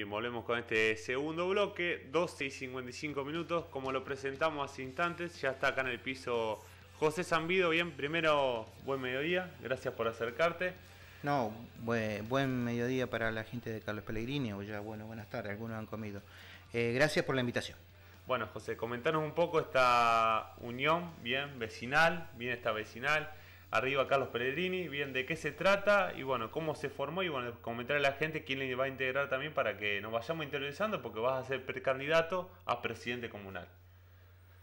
Bien, volvemos con este segundo bloque, 12 y 55 minutos, como lo presentamos hace instantes, ya está acá en el piso José Zambido, bien, primero, buen mediodía, gracias por acercarte. No, buen, mediodía para la gente de Carlos Pellegrini, o ya, bueno, buenas tardes, algunos han comido. Eh, gracias por la invitación. Bueno, José, comentanos un poco esta unión, bien, vecinal, bien esta vecinal, Arriba Carlos Pellegrini, bien de qué se trata y bueno, cómo se formó y bueno, comentar a la gente quién le va a integrar también para que nos vayamos interesando, porque vas a ser precandidato a presidente comunal.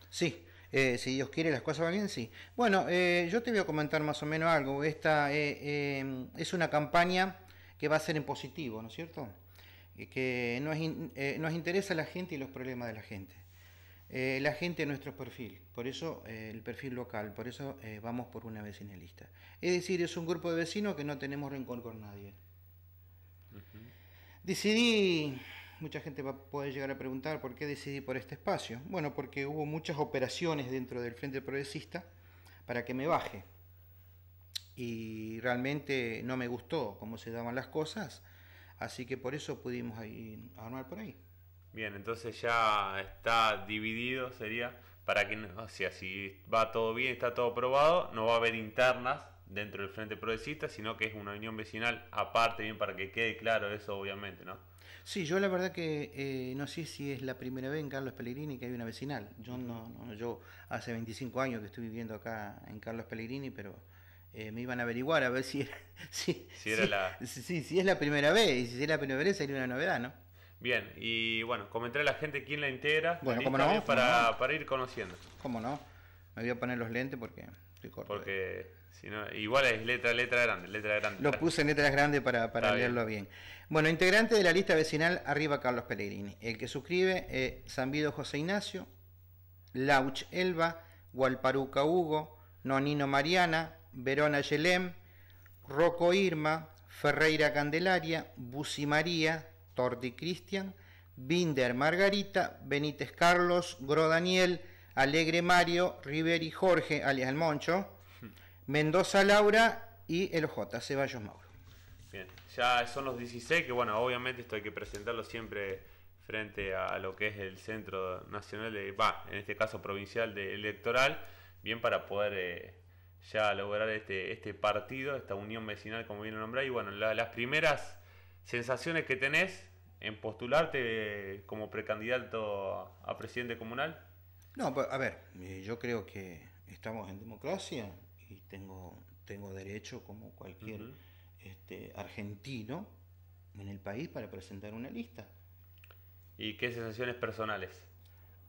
Sí, eh, si Dios quiere las cosas van bien, sí. Bueno, eh, yo te voy a comentar más o menos algo. Esta eh, es una campaña que va a ser en positivo, ¿no es cierto? Que nos, interesa la gente y los problemas de la gente. Eh, la gente de nuestro perfil, por eso eh, el perfil local, por eso eh, vamos por una vecinalista. Es decir, es un grupo de vecinos que no tenemos rencor con nadie. Decidí, mucha gente va, puede llegar a preguntar por qué decidí por este espacio. Bueno, porque hubo muchas operaciones dentro del Frente Progresista para que me baje. Y realmente no me gustó cómo se daban las cosas, así que por eso pudimos ahí, armar por ahí. Bien, entonces ya está dividido, sería para que, o sea, si va todo bien, está todo aprobado, no va a haber internas dentro del Frente Progresista, sino que es una unión vecinal aparte, bien, para que quede claro eso, obviamente, ¿no? Sí, yo la verdad que eh, no sé si es la primera vez en Carlos Pellegrini que hay una vecinal. Yo no, yo hace 25 años que estoy viviendo acá en Carlos Pellegrini, pero eh, me iban a averiguar a ver si era, si, era la... si, si, es la primera vez, y si es la primera vez sería una novedad, ¿no? Bien, y bueno, comentaré a la gente quién la integra. Bueno, para, ir conociendo. ¿Cómo no? Me voy a poner los lentes porque estoy corto. Porque eh. igual es letra, letra grande, letra grande. Lo puse en letras grandes para, para leerlo bien. Bueno, integrante de la lista vecinal, arriba Carlos Pellegrini. El que suscribe, eh, Zambido José Ignacio, Lauch Elba, Gualparuca Hugo, Nonino Mariana, Verona Yelem, Rocco Irma, Ferreira Candelaria, Busi María, Tordi Cristian, Binder Margarita, Benítez Carlos, Gro Daniel, Alegre Mario, Riveri Jorge, alias El Moncho, hmm. Mendoza Laura y el J. Ceballos Mauro. Bien, ya son los 16 que bueno, obviamente esto hay que presentarlo siempre frente a lo que es el Centro Nacional, de, en este caso provincial de electoral, bien para poder eh, ya lograr este, este partido, esta unión vecinal como viene a nombrar y bueno, las primeras sensaciones que tenés en postularte eh, como precandidato a presidente comunal? No, a ver, eh, yo creo que estamos en democracia y tengo, tengo derecho, como cualquier este, argentino en el país, para presentar una lista. ¿Y qué sensaciones personales?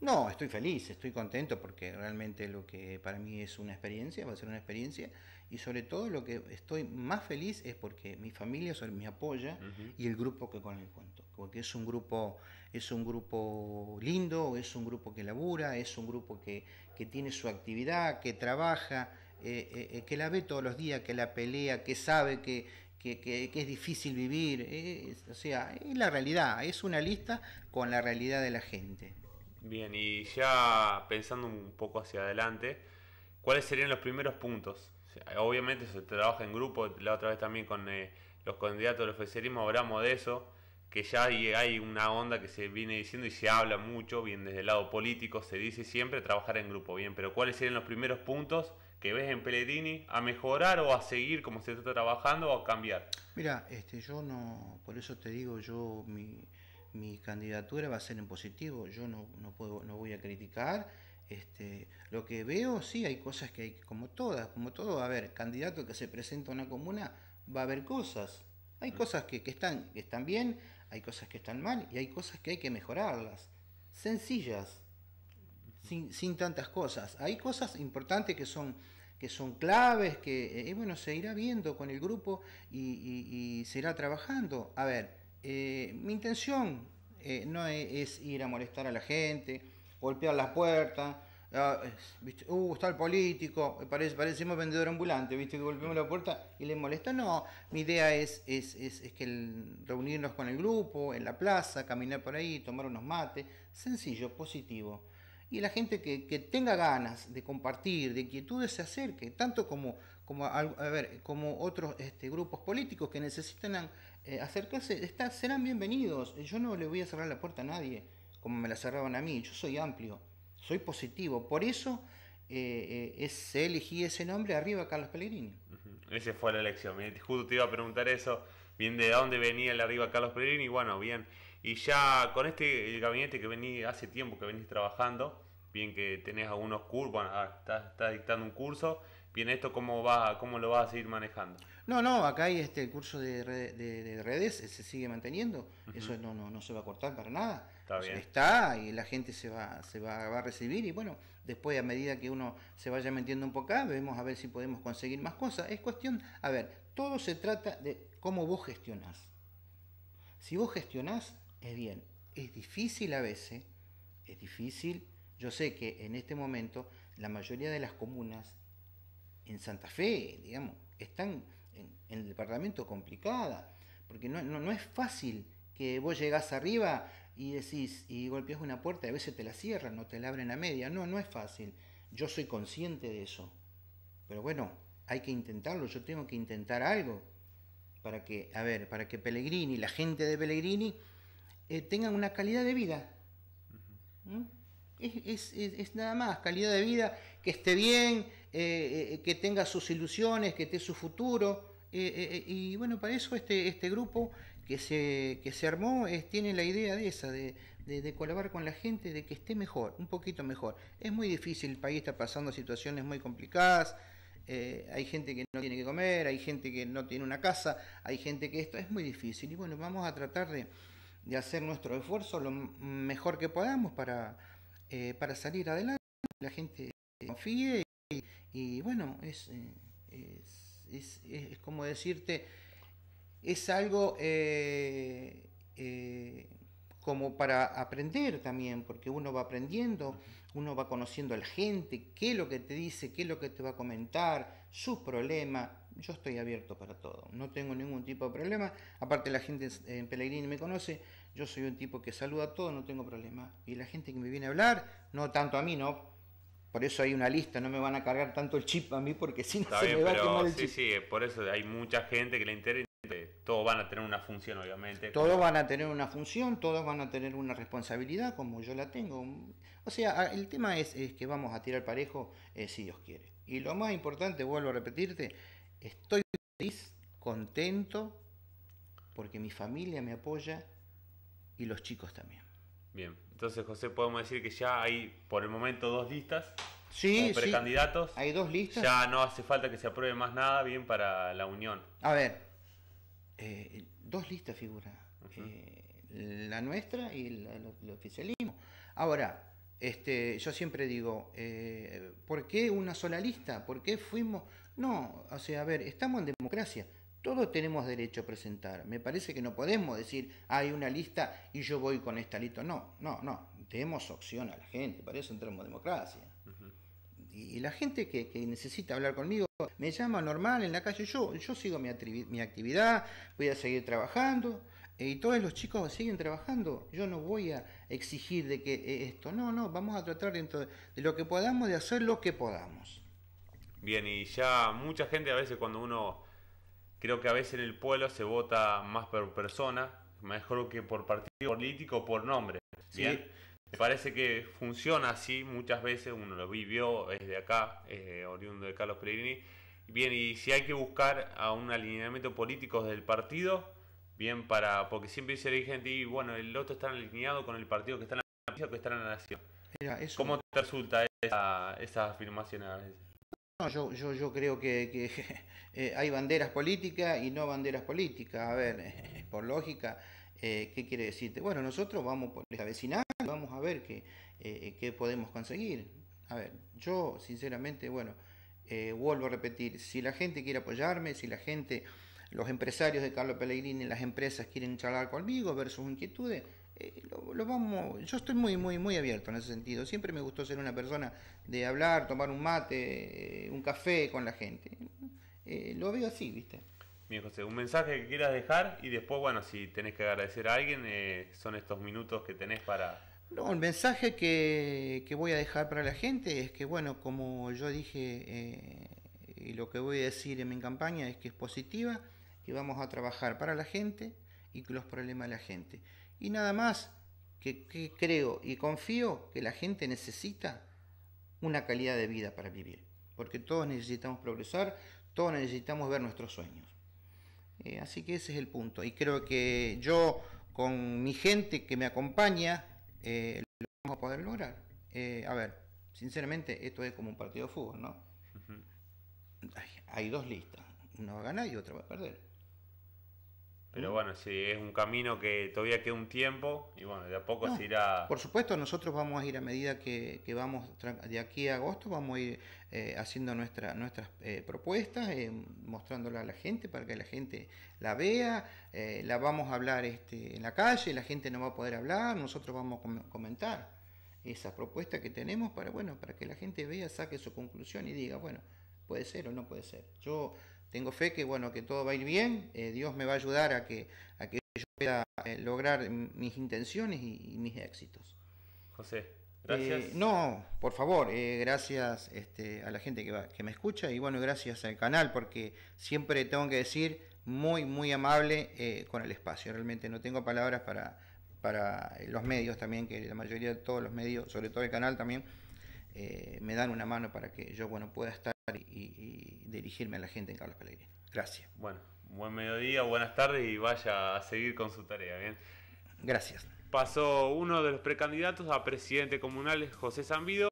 No, estoy feliz, estoy contento porque realmente lo que para mí es una experiencia, va a ser una experiencia y sobre todo lo que estoy más feliz es porque mi familia me apoya y el grupo que con el cuento porque es un grupo es un grupo lindo es un grupo que labura es un grupo que, que tiene su actividad que trabaja eh, eh, eh, que la ve todos los días que la pelea que sabe que, que, es difícil vivir, o sea, es la realidad, es una lista con la realidad de la gente. Bien, y ya pensando un poco hacia adelante, ¿cuáles serían los primeros puntos obviamente se trabaja en grupo, la otra vez también con eh, los candidatos del oficialismo hablamos de eso, que ya hay, una onda que se viene diciendo y se habla mucho, bien desde el lado político, se dice siempre trabajar en grupo, bien, pero ¿cuáles serían los primeros puntos que ves en Peledini a mejorar o a seguir como se está trabajando o a cambiar? Mira, este, yo no, por eso te digo, yo mi, candidatura va a ser en positivo, yo no, no, puedo, no voy a criticar este, lo que veo, sí, hay cosas que hay, como todas, como todo, a ver candidato que se presenta a una comuna, va a haber cosas. Hay mm. cosas que, están, están bien, hay cosas que están mal y hay cosas que hay que mejorarlas. Sencillas, sin, tantas cosas. Hay cosas importantes que son, que son claves, que eh, bueno, se irá viendo con el grupo y, y, se irá trabajando. A ver, eh, mi intención eh, no e, es ir a molestar a la gente golpear las puertas. Uh, está el político, parece, parecemos vendedor ambulante, ¿viste? Que golpeamos la puerta y le molesta. No, mi idea es, es, es, que reunirnos con el grupo, en la plaza, caminar por ahí, tomar unos mates, sencillo, positivo. Y la gente que, tenga ganas de compartir, de inquietudes, se acerque, tanto como, como, a, ver, como otros este, grupos políticos que necesitan eh, acercarse, serán bienvenidos. Yo no le voy a cerrar la puerta a nadie como me la cerraban a mí. Yo soy amplio, soy positivo. Por eso eh, eh elegí ese nombre arriba, Carlos Pellegrini. ese fue la elección. Justo te iba a preguntar eso, bien de dónde venía el arriba Carlos Pellegrini. Bueno, bien. Y ya con este el gabinete que vení hace tiempo que venís trabajando, bien que tenés algunos cursos, bueno, estás, ah, estás dictando un curso bien esto, ¿cómo, va, cómo lo vas a seguir manejando? No, no, acá hay este, curso de, redes, eh, se sigue manteniendo, eso no, no, no se va a cortar para nada. Está, bien. y la gente se va, se va, a recibir y bueno, después a medida que uno se vaya metiendo un poco acá, vemos a ver si podemos conseguir más cosas. Es cuestión, a ver, todo se trata de cómo vos gestionás. Si vos gestionás, es bien. Es difícil a veces, es difícil. Yo sé que en este momento la mayoría de las comunas en Santa Fe, digamos, están en, el departamento complicada, porque no, no, es fácil que vos llegas arriba y decís, y golpeas una puerta y a veces te la cierran no te la abren a media, no, no es fácil, yo soy consciente de eso, pero bueno, hay que intentarlo, yo tengo que intentar algo para que, a ver, para que Pellegrini, la gente de Pellegrini, eh, tengan una calidad de vida. ¿Mm? es, es, es, nada más, calidad de vida, que esté bien, eh, eh, que tenga sus ilusiones, que esté su futuro. Eh, y bueno, para eso este, este grupo que se, se armó tiene la idea de esa, de, colaborar con la gente, de que esté mejor, un poquito mejor. Es muy difícil, el país está pasando situaciones muy complicadas, hay gente que no tiene que comer, hay gente que no tiene una casa, hay gente que esto es muy difícil. Y bueno, vamos a tratar de, hacer nuestro esfuerzo lo mejor que podamos para, para salir adelante, la gente confíe y bueno, eh, es, es, como decirte, es algo eh, eh, como para aprender también, porque uno va aprendiendo, uno va conociendo a la gente, qué es lo que te dice, qué es lo que te va a comentar, sus problemas. Yo estoy abierto para todo, no tengo ningún tipo de problema. Aparte la gente en Pellegrini me conoce, yo soy un tipo que saluda a todo, no tengo problema. Y la gente que me viene a hablar, no tanto a mí, no, por eso hay una lista, no me van a cargar tanto el chip a mí porque si no se me va a quemar el sí, chip. Sí, por eso hay mucha gente que le interesa. Todos van a tener una función, obviamente. Todos van a tener una función, todos van a tener una responsabilidad como yo la tengo. O sea, el tema es, que vamos a tirar parejo eh, si Dios quiere. Y lo más importante, vuelvo a repetirte, estoy feliz, contento, porque mi familia me apoya y los chicos también. Bien, entonces José, podemos decir que ya hay por el momento dos listas. Sí, precandidatos. Sí. Hay dos listas. Ya no hace falta que se apruebe más nada, bien para la unión. A ver, eh, dos listas figura. Eh, la nuestra y la, el, oficialismo. Ahora, este, yo siempre digo, eh, ¿por qué una sola lista? ¿Por qué fuimos? No, o sea, a ver, estamos en democracia. Todos tenemos derecho a presentar. Me parece que no podemos decir, hay una lista y yo voy con esta lista. No, no, no. Demos opción a la gente. Para eso entramos en democracia. y, la gente que, necesita hablar conmigo me llama normal en la calle. Yo, yo sigo mi, mi actividad, voy a seguir trabajando. Eh, y todos los chicos siguen trabajando. Yo no voy a exigir de que eh, esto. No, no. Vamos a tratar dentro de lo que podamos de hacer lo que podamos. Bien, y ya mucha gente a veces cuando uno Creo que a veces en el pueblo se vota más por persona, mejor que por partido político o por nombre. Me parece que funciona así muchas veces, uno lo vivió, desde acá, oriundo de Carlos Pellegrini. Bien, y si hay que buscar a un alineamiento político del partido, bien, para porque siempre dice la gente, bueno, el otro está alineado con el partido que está en la que está en la nación. ¿Cómo te resulta esa, esa afirmación a yo, yo, yo creo que, eh, hay banderas políticas y no banderas políticas. A ver, eh, por lógica, eh, ¿qué quiere decirte? Bueno, nosotros vamos por esta vecinal, vamos a ver qué, qué podemos conseguir. A ver, yo sinceramente, bueno, vuelvo a repetir, si la gente quiere apoyarme, si la gente, los empresarios de Carlos Pellegrini, las empresas quieren charlar conmigo, ver sus inquietudes, eh, lo, vamos, yo estoy muy, muy, muy abierto en ese sentido. Siempre me gustó ser una persona de hablar, tomar un mate, eh, un café con la gente. Eh, lo veo así, ¿viste? Bien, José, un mensaje que quieras dejar y después, bueno, si tenés que agradecer a alguien, son estos minutos que tenés para... No, el mensaje que, voy a dejar para la gente es que, bueno, como yo dije, y lo que voy a decir en mi campaña es que es positiva, que vamos a trabajar para la gente y los problemas de la gente. Y nada más que, creo y confío que la gente necesita una calidad de vida para vivir. Porque todos necesitamos progresar, todos necesitamos ver nuestros sueños. Eh, así que ese es el punto. Y creo que yo, con mi gente que me acompaña, eh, lo vamos a poder lograr. Eh, a ver, sinceramente, esto es como un partido de fútbol, ¿no? hay, hay, dos listas. Una va a ganar y otra va a perder. Pero bueno, sí, es un camino que todavía queda un tiempo y bueno, de a poco se irá... Por supuesto, nosotros vamos a ir a medida que, que vamos, de aquí a agosto, vamos a ir eh, haciendo nuestra, nuestras eh, propuestas, eh, mostrándola a la gente para que la gente la vea, eh, la vamos a hablar este, en la calle, la gente no va a poder hablar, nosotros vamos a comentar esas propuestas que tenemos para, bueno, para que la gente vea, saque su conclusión y diga, bueno, puede ser o no puede ser. Yo tengo fe que bueno que todo va a ir bien eh, Dios me va a ayudar a que a que yo pueda eh, lograr mis intenciones y, mis éxitos José gracias eh, no por favor gracias este, a la gente que, va, que me escucha y bueno gracias al canal porque siempre tengo que decir muy muy amable con el espacio realmente no tengo palabras para para los medios también que la mayoría de todos los medios sobre todo el canal también eh, me dan una mano para que yo bueno, pueda estar y, dirigirme a la gente en Carlos Pellegrini. Gracias. Bueno, buen mediodía, buenas tardes y vaya a seguir con su tarea. Bien. Gracias. Pasó uno de los precandidatos a presidente comunal, José Zambido.